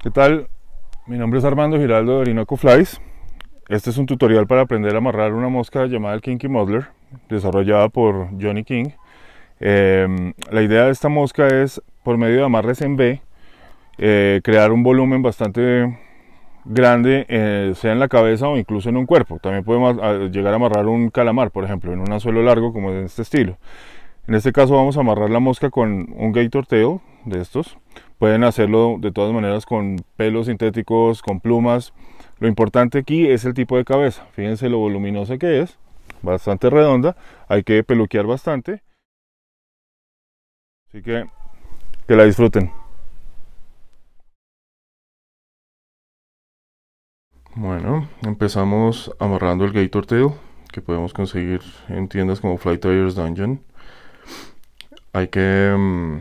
¿Qué tal? Mi nombre es Armando Giraldo de Orinoco Flies. Este es un tutorial para aprender a amarrar una mosca llamada el Kinky Muddler, desarrollada por Johnny King. Em, la idea de esta mosca es, por medio de amarres en B, eh, crear un volumen bastante grande, eh, sea en la cabeza o incluso en un cuerpo. También podemos llegar a amarrar un calamar, por ejemplo, en un anzuelo largo como en este estilo. En este caso vamos a amarrar la mosca con un gator tail de estos. Pueden hacerlo de todas maneras con pelos sintéticos, con plumas. Lo importante aquí es el tipo de cabeza. Fíjense lo voluminosa que es, bastante redonda. Hay que peluquear bastante. Así que que la disfruten. Bueno, empezamos amarrando el Gator Tail que podemos conseguir en tiendas como Flight Tires Dungeon. Hay que... Mm,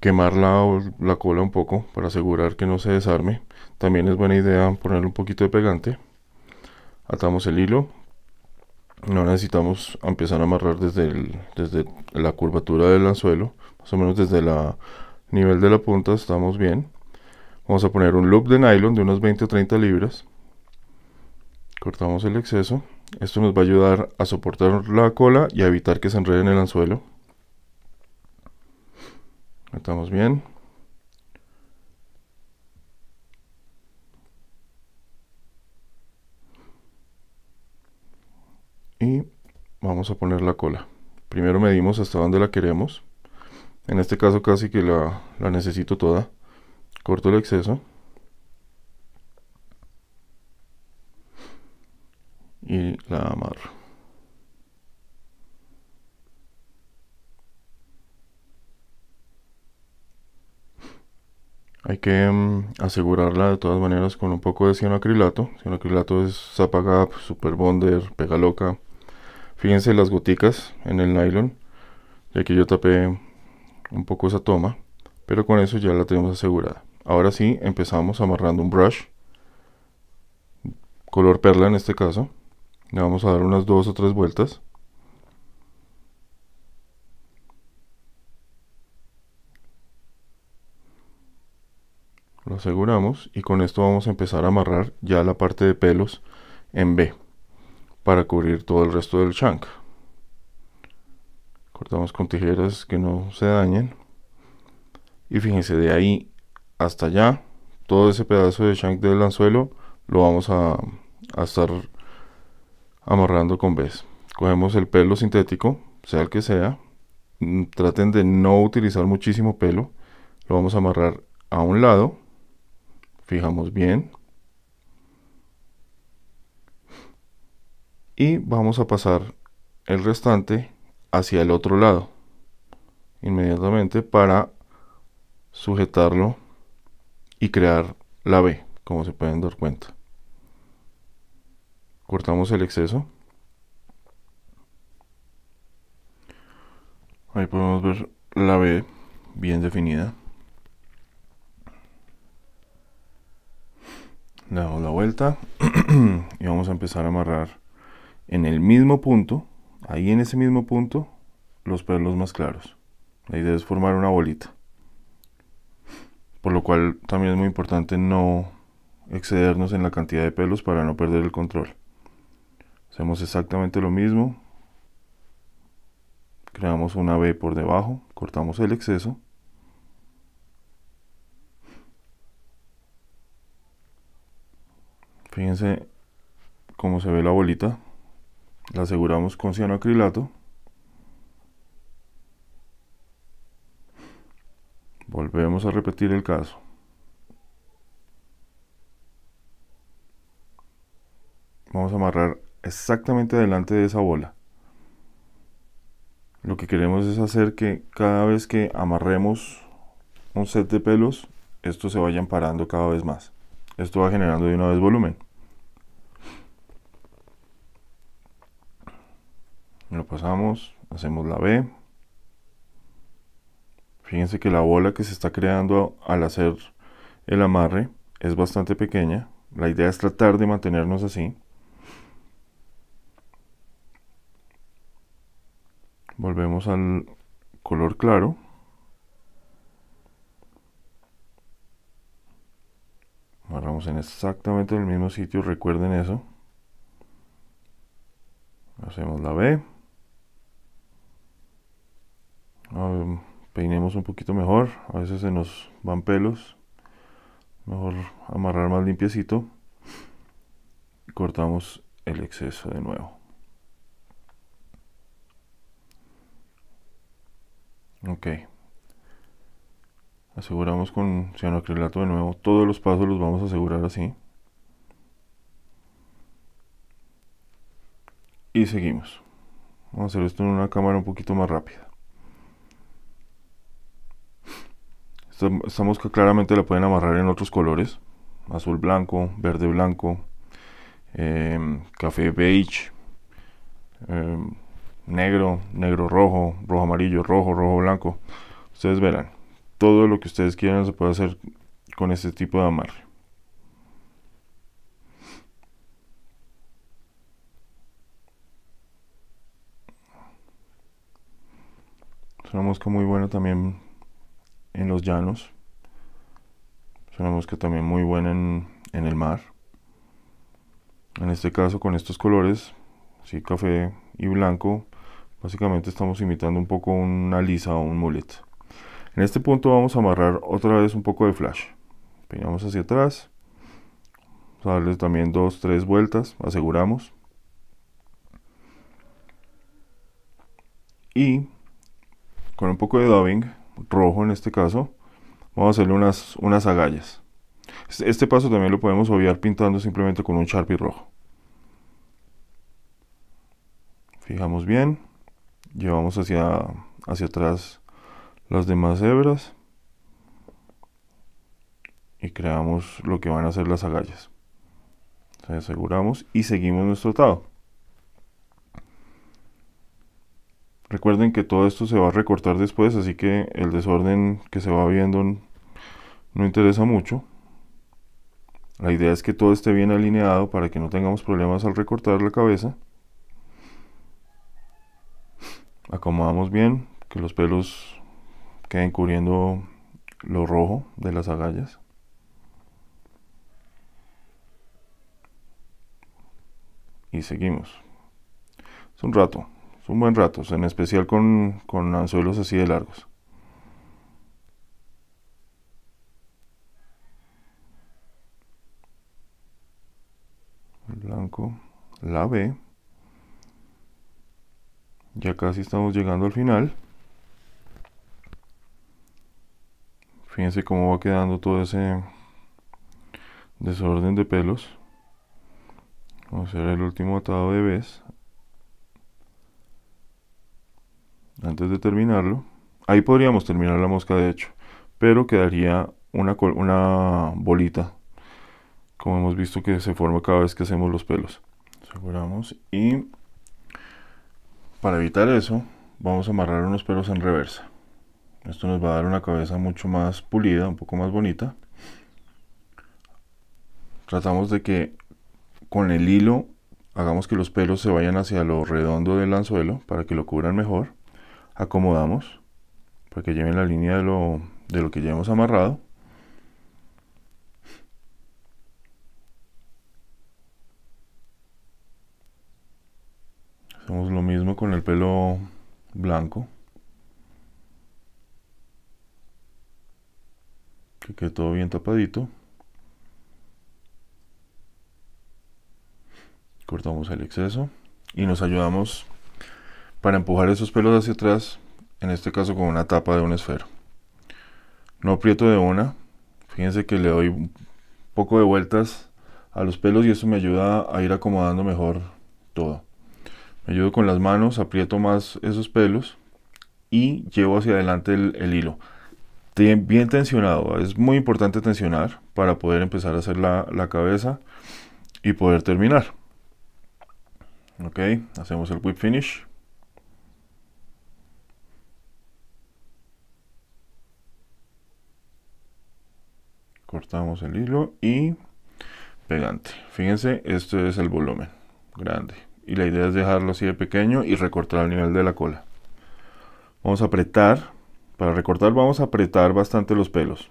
quemar la, cola un poco para asegurar que no se desarme. También es buena idea ponerle un poquito de pegante. Atamos el hilo. No necesitamos empezar a amarrar desde, el, desde la curvatura del anzuelo, más o menos desde el nivel de la punta estamos bien. Vamos a poner un loop de nylon de unos 20 o 30 libras. Cortamos el exceso. Esto nos va a ayudar a soportar la cola y a evitar que se enrede en el anzuelo. Estamos bien. Y vamos a poner la cola. Primero medimos hasta donde la queremos. En este caso casi que la, la necesito toda. Corto el exceso. Y la amarro. Hay que mm, asegurarla de todas maneras con un poco de cianoacrilato. Cianoacrilato es Gap, pues, Super Bonder, Pega Loca. Fíjense las goticas en el nylon. ya que yo tapé un poco esa toma. Pero con eso ya la tenemos asegurada. Ahora sí, empezamos amarrando un brush. Color perla en este caso. Le vamos a dar unas dos o tres vueltas. aseguramos y con esto vamos a empezar a amarrar ya la parte de pelos en B para cubrir todo el resto del chunk cortamos con tijeras que no se dañen y fíjense de ahí hasta allá todo ese pedazo de shank del anzuelo lo vamos a, estar amarrando con B cogemos el pelo sintético sea el que sea mm, traten de no utilizar muchísimo pelo lo vamos a amarrar a un lado fijamos bien. Y vamos a pasar el restante hacia el otro lado inmediatamente para sujetarlo y crear la B, como se pueden dar cuenta. Cortamos el exceso. Ahí podemos ver la B bien definida. le damos la vuelta y vamos a empezar a amarrar en el mismo punto, ahí en ese mismo punto, los pelos más claros. La idea es formar una bolita. Por lo cual también es muy importante no excedernos en la cantidad de pelos para no perder el control. Hacemos exactamente lo mismo. Creamos una B por debajo, cortamos el exceso Fíjense cómo se ve la bolita. La aseguramos con cianoacrilato. Volvemos a repetir el caso. Vamos a amarrar exactamente delante de esa bola. Lo que queremos es hacer que cada vez que amarremos un set de pelos, estos se vayan parando cada vez más. Esto va generando de una vez volumen. lo pasamos, hacemos la B. Fíjense que la bola que se está creando al hacer el amarre es bastante pequeña. La idea es tratar de mantenernos así. Volvemos al color claro. Amarramos en exactamente el mismo sitio, recuerden eso. Hacemos la B. peinemos un poquito mejor. A veces se nos van pelos. Mejor amarrar más limpiecito. Cortamos el exceso de nuevo. Ok. Aseguramos con cianoacrilato de nuevo. Todos los pasos los vamos a asegurar así. Y seguimos. Vamos a hacer esto en una cámara un poquito más rápida. Esta mosca claramente la pueden amarrar en otros colores. Azul blanco, verde blanco, em, café beige, em, negro, negro rojo, rojo amarillo, rojo, rojo blanco. Ustedes verán. Todo lo que ustedes quieran se puede hacer con este tipo de amarre. Es una mosca muy buena también en los llanos. Es que también muy buena en, el mar. En este caso con estos colores, sí, café y blanco, básicamente estamos imitando un poco una lisa o un mullet. En este punto vamos a amarrar otra vez un poco de flash. Peñamos hacia atrás. Vamos darle también dos, tres vueltas, aseguramos. Y con un poco de dubbing rojo en este caso, vamos a hacerle unas, unas agallas. Este, este paso también lo podemos obviar pintando simplemente con un Sharpie rojo. Fijamos bien, llevamos hacia, hacia atrás las demás hebras y creamos lo que van a ser las agallas. aseguramos y seguimos nuestro estado Recuerden que todo esto se va a recortar después, así que el desorden que se va viendo no interesa mucho. La idea es que todo esté bien alineado para que no tengamos problemas al recortar la cabeza. Acomodamos bien, que los pelos queden cubriendo lo rojo de las agallas. Y seguimos. Es un rato un buen rato, en especial con, con anzuelos así de largos. El blanco, la B. Ya casi estamos llegando al final. Fíjense cómo va quedando todo ese desorden de pelos. Vamos a hacer el último atado de vez antes de terminarlo. Ahí podríamos terminar la mosca de hecho, pero quedaría una, una bolita, como hemos visto que se forma cada vez que hacemos los pelos. Aseguramos y para evitar eso vamos a amarrar unos pelos en reversa. Esto nos va a dar una cabeza mucho más pulida, un poco más bonita. Tratamos de que con el hilo hagamos que los pelos se vayan hacia lo redondo del anzuelo para que lo cubran mejor acomodamos para que lleven la línea de lo, de lo que ya hemos amarrado. Hacemos lo mismo con el pelo blanco. Que quede todo bien tapadito. Cortamos el exceso y nos ayudamos para empujar esos pelos hacia atrás, en este caso con una tapa de un esfero. No aprieto de una, fíjense que le doy un poco de vueltas a los pelos y eso me ayuda a ir acomodando mejor todo. Me ayudo con las manos, aprieto más esos pelos y llevo hacia adelante el, hilo. Bien, tensionado, es muy importante tensionar para poder empezar a hacer la, la cabeza y poder terminar. Ok, hacemos el whip finish. cortamos el hilo y pegante fíjense esto es el volumen grande y la idea es dejarlo así de pequeño y recortar al nivel de la cola vamos a apretar para recortar vamos a apretar bastante los pelos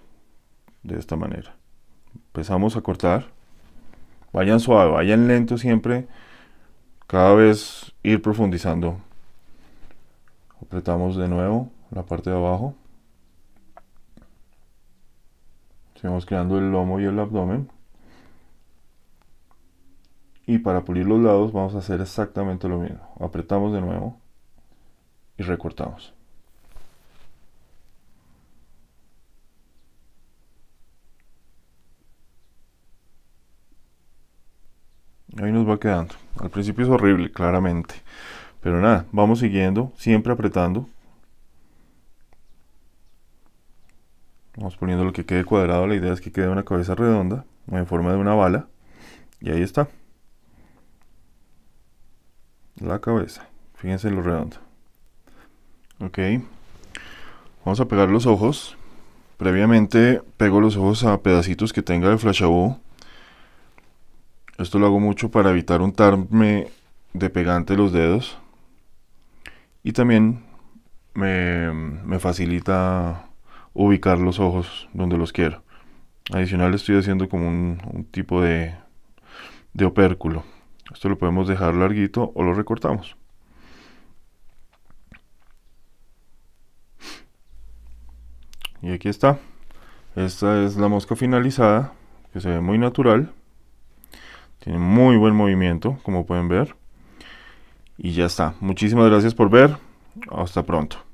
de esta manera empezamos a cortar vayan suave vayan lento siempre cada vez ir profundizando apretamos de nuevo la parte de abajo Vamos creando el lomo y el abdomen. Y para pulir los lados vamos a hacer exactamente lo mismo. Apretamos de nuevo y recortamos. Ahí nos va quedando. Al principio es horrible, claramente. Pero nada, vamos siguiendo, siempre apretando Vamos poniendo lo que quede cuadrado. La idea es que quede una cabeza redonda en forma de una bala. Y ahí está. La cabeza. Fíjense lo redondo. Ok. Vamos a pegar los ojos. Previamente pego los ojos a pedacitos que tenga de flashaboo. Esto lo hago mucho para evitar untarme de pegante los dedos. Y también me, me facilita ubicar los ojos donde los quiero. Adicional estoy haciendo como un, tipo de, de opérculo. Esto lo podemos dejar larguito o lo recortamos. Y aquí está. Esta es la mosca finalizada, que se ve muy natural. Tiene muy buen movimiento, como pueden ver. Y ya está. Muchísimas gracias por ver. Hasta pronto.